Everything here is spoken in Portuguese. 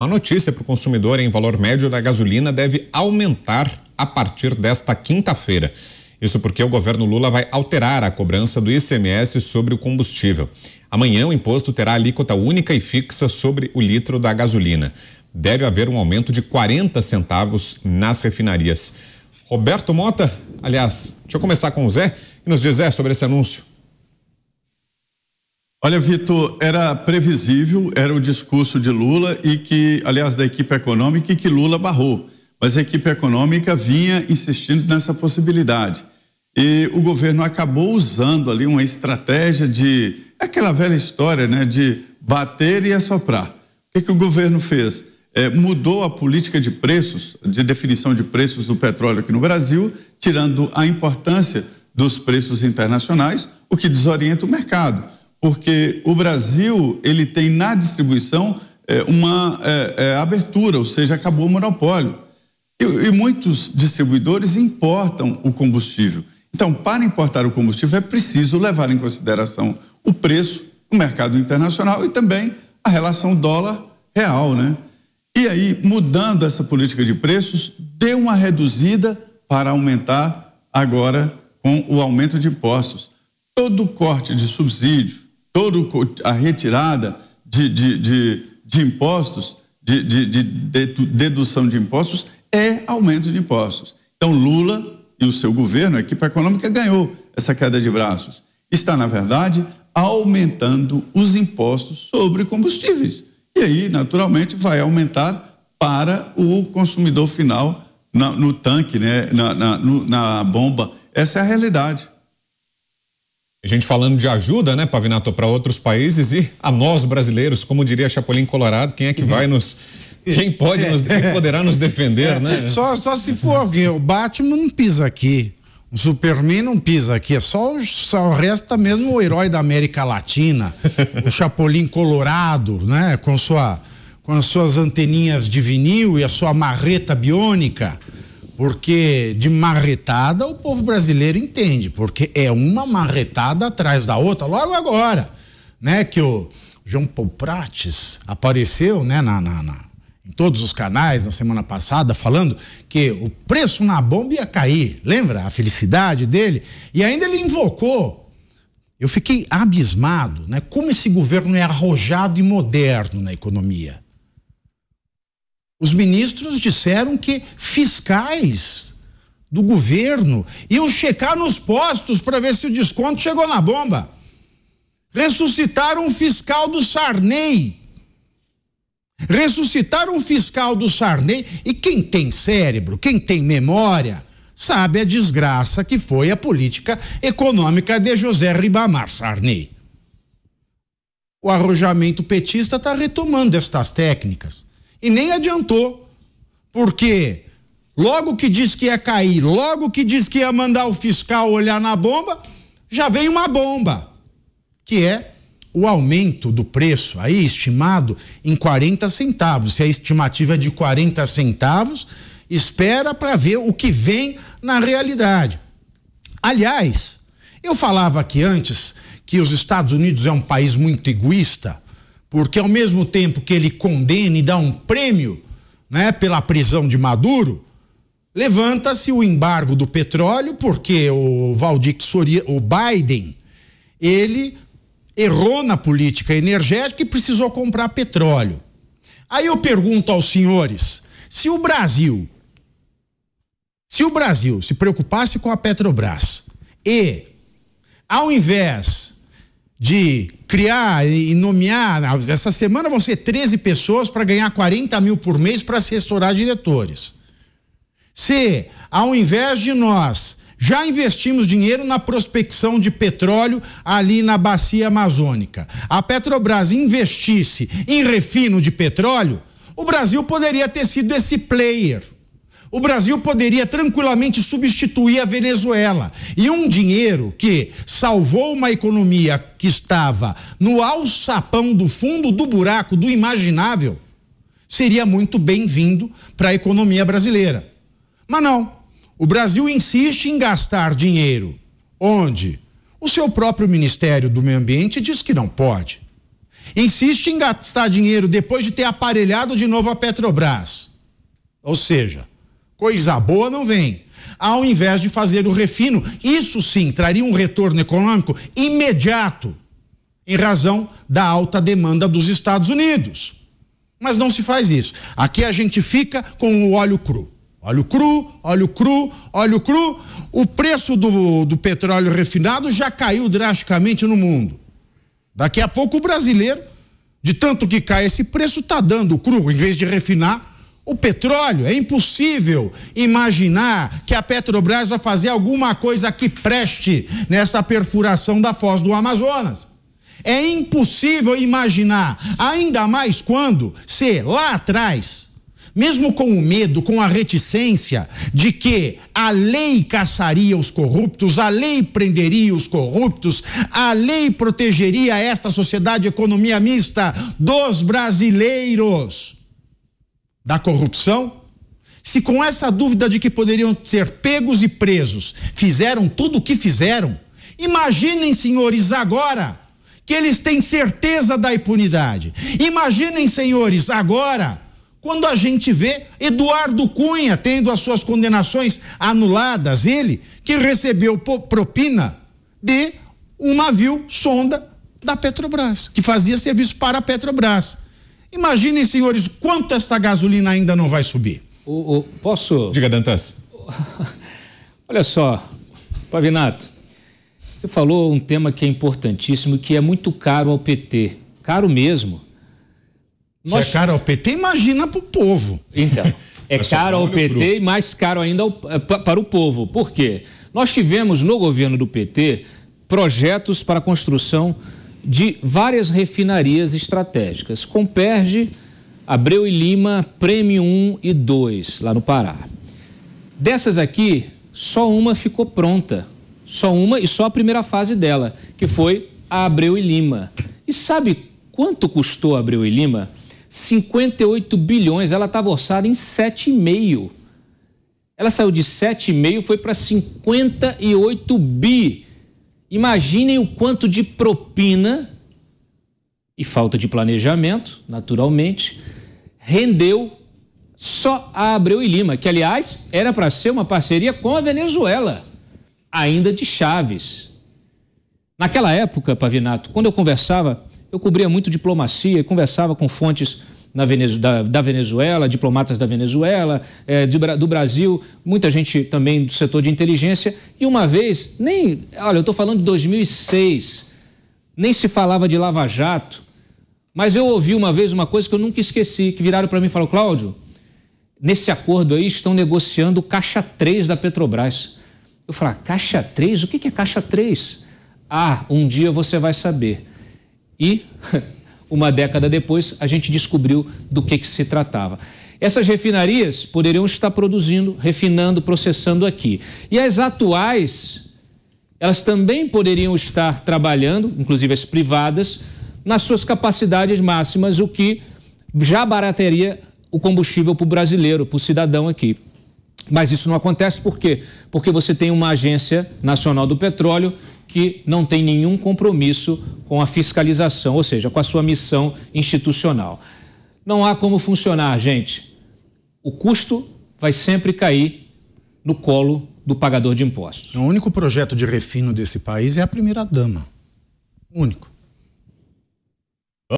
A notícia para o consumidor em valor médio da gasolina deve aumentar a partir desta quinta-feira. Isso porque o governo Lula vai alterar a cobrança do ICMS sobre o combustível. Amanhã, o imposto terá alíquota única e fixa sobre o litro da gasolina. Deve haver um aumento de 40 centavos nas refinarias. Roberto Mota, aliás, deixa eu começar com o Zé, que nos diz sobre esse anúncio. Olha, Vitor, era previsível, era o discurso de Lula e que, aliás, da equipe econômica e que Lula barrou. Mas a equipe econômica vinha insistindo nessa possibilidade. E o governo acabou usando ali uma estratégia de. É aquela velha história, né? De bater e assoprar. O que, que o governo fez? É, mudou a política de preços, de definição de preços do petróleo aqui no Brasil, tirando a importância dos preços internacionais, o que desorienta o mercado porque o Brasil ele tem na distribuição é, uma é, é, abertura, ou seja, acabou o monopólio. E, e, muitos distribuidores importam o combustível. Então, para importar o combustível, é preciso levar em consideração o preço, o mercado internacional e também a relação dólar-real. Né? E aí, mudando essa política de preços, deu uma reduzida para aumentar agora com o aumento de impostos. Todo corte de subsídio, toda a retirada de, de, de, de impostos, de, de, de dedução de impostos, é aumento de impostos. Então, Lula e o seu governo, a equipe econômica, ganhou essa queda de braços. Está, na verdade, aumentando os impostos sobre combustíveis. E aí, naturalmente, vai aumentar para o consumidor final na, no tanque, né? na, na, no, na bomba. Essa é a realidade. A gente falando de ajuda, né, Pavinato, para outros países e a nós brasileiros, como diria Chapolin Colorado, quem é que vai nos. Quem pode nos, quem poderá nos defender, né? Só, só se for alguém. O Batman não pisa aqui. O Superman não pisa aqui, é só, só resta mesmo o herói da América Latina, o Chapolin Colorado, né? Com, sua, com as suas anteninhas de vinil e a sua marreta biônica. Porque de marretada o povo brasileiro entende, porque é uma marretada atrás da outra, logo agora, né? Que o João Paul Prates apareceu, né, na, na, na, em todos os canais na semana passada, falando que o preço na bomba ia cair, lembra? A felicidade dele. E ainda ele invocou. Eu fiquei abismado, né? Como esse governo é arrojado e moderno na economia. Os ministros disseram que fiscais do governo iam checar nos postos para ver se o desconto chegou na bomba. Ressuscitaram um fiscal do Sarney. Ressuscitaram um fiscal do Sarney. E quem tem cérebro, quem tem memória, sabe a desgraça que foi a política econômica de José Ribamar Sarney. O arrojamento petista está retomando estas técnicas. E nem adiantou, porque logo que diz que ia é cair, logo que diz que ia mandar o fiscal olhar na bomba, já vem uma bomba, que é o aumento do preço, aí estimado em 40 centavos. Se a estimativa é de 40 centavos, espera para ver o que vem na realidade. Aliás, eu falava aqui antes que os Estados Unidos é um país muito egoísta porque ao mesmo tempo que ele condena e dá um prêmio né, pela prisão de Maduro, levanta-se o embargo do petróleo, porque o Valdir Soria, o Biden, ele errou na política energética e precisou comprar petróleo. Aí eu pergunto aos senhores, se o Brasil se o Brasil se preocupasse com a Petrobras e ao invés de criar e nomear. Ah, essa semana vão ser 13 pessoas para ganhar 40 mil por mês para assessorar diretores. Se, ao invés de nós, já investimos dinheiro na prospecção de petróleo ali na bacia amazônica, a Petrobras investisse em refino de petróleo, o Brasil poderia ter sido esse player o Brasil poderia tranquilamente substituir a Venezuela. E um dinheiro que salvou uma economia que estava no alçapão do fundo do buraco, do imaginável, seria muito bem-vindo para a economia brasileira. Mas não. O Brasil insiste em gastar dinheiro onde o seu próprio Ministério do Meio Ambiente diz que não pode. Insiste em gastar dinheiro depois de ter aparelhado de novo a Petrobras. Ou seja, coisa boa não vem. Ao invés de fazer o refino, isso sim traria um retorno econômico imediato, em razão da alta demanda dos Estados Unidos. Mas não se faz isso. Aqui a gente fica com o óleo cru. Óleo cru, óleo cru, óleo cru. O preço do, do petróleo refinado já caiu drasticamente no mundo. Daqui a pouco o brasileiro, de tanto que cai esse preço, está dando cru, em vez de refinar, o petróleo, é impossível imaginar que a Petrobras vai fazer alguma coisa que preste nessa perfuração da foz do Amazonas. É impossível imaginar, ainda mais quando, se lá atrás, mesmo com o medo, com a reticência de que a lei caçaria os corruptos, a lei prenderia os corruptos, a lei protegeria esta sociedade economia mista dos brasileiros da corrupção? Se com essa dúvida de que poderiam ser pegos e presos, fizeram tudo o que fizeram, imaginem, senhores, agora que eles têm certeza da impunidade. Imaginem, senhores, agora quando a gente vê Eduardo Cunha tendo as suas condenações anuladas, ele que recebeu propina de um navio sonda da Petrobras, que fazia serviço para a Petrobras. Imaginem, senhores, quanto esta gasolina ainda não vai subir. O, o posso. Diga, Dantas. Olha só, Pavinato, você falou um tema que é importantíssimo que é muito caro ao PT. Caro mesmo. Se é Nós... é caro ao PT, imagina para o povo. Então, é caro ao PT e mais caro ainda ao, eh, para o povo. Por quê? Nós tivemos no governo do PT projetos para a construção de várias refinarias estratégicas, Comperge, Abreu e Lima, Prêmio 1 e 2, lá no Pará. Dessas aqui, só uma ficou pronta, só uma e só a primeira fase dela, que foi a Abreu e Lima. E sabe quanto custou a Abreu e Lima? 58 bilhões, ela estava orçada em 7,5. Ela saiu de 7,5 foi para 58 bi. Imaginem o quanto de propina e falta de planejamento, naturalmente, rendeu só a Abreu e Lima, que aliás era para ser uma parceria com a Venezuela, ainda de Chaves. Naquela época, Pavinato, quando eu conversava, eu cobria muito diplomacia, conversava com fontes Venezuela, da, Venezuela, diplomatas da Venezuela, é, de, do Brasil, muita gente também do setor de inteligência. E uma vez, nem. Olha, eu estou falando de 2006, nem se falava de Lava Jato, mas eu ouvi uma vez uma coisa que eu nunca esqueci: que viraram para mim e falaram, Cláudio, nesse acordo aí estão negociando caixa 3 da Petrobras. Eu falei, ah, caixa 3? O que é caixa 3? Ah, um dia você vai saber. E uma década depois, a gente descobriu do que, que se tratava. Essas refinarias poderiam estar produzindo, refinando, processando aqui. E as atuais, elas também poderiam estar trabalhando, inclusive as privadas, nas suas capacidades máximas, o que já baratearia o combustível para o brasileiro, para o cidadão aqui. Mas isso não acontece por quê? Porque você tem uma agência nacional do petróleo que não tem nenhum compromisso com a fiscalização, ou seja, com a sua missão institucional. Não há como funcionar, gente. O custo vai sempre cair no colo do pagador de impostos. O único projeto de refino desse país é a primeira dama. Único.